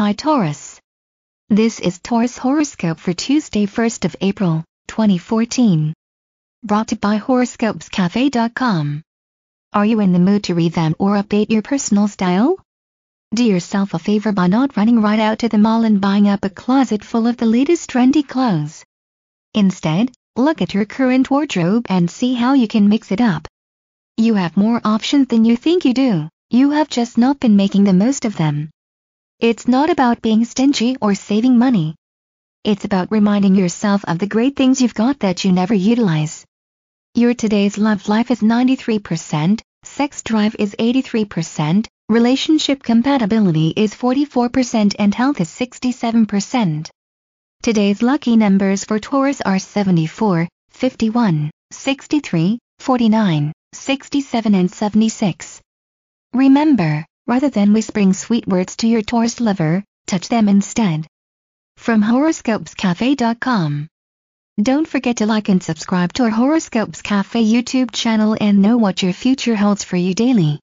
Hi Taurus. This is Taurus horoscope for Tuesday 1st of April, 2014. Brought to you by horoscopescafe.com. Are you in the mood to revamp or update your personal style? Do yourself a favor by not running right out to the mall and buying up a closet full of the latest trendy clothes. Instead, look at your current wardrobe and see how you can mix it up. You have more options than you think you do. You have just not been making the most of them. It's not about being stingy or saving money. It's about reminding yourself of the great things you've got that you never utilize. Your today's love life is 93%, sex drive is 83%, relationship compatibility is 44%, and health is 67%. Today's lucky numbers for Taurus are 74, 51, 63, 49, 67, and 76. Remember, rather than whispering sweet words to your Taurus lover, touch them instead. From horoscopescafe.com. Don't forget to like and subscribe to our Horoscopes Cafe YouTube channel and know what your future holds for you daily.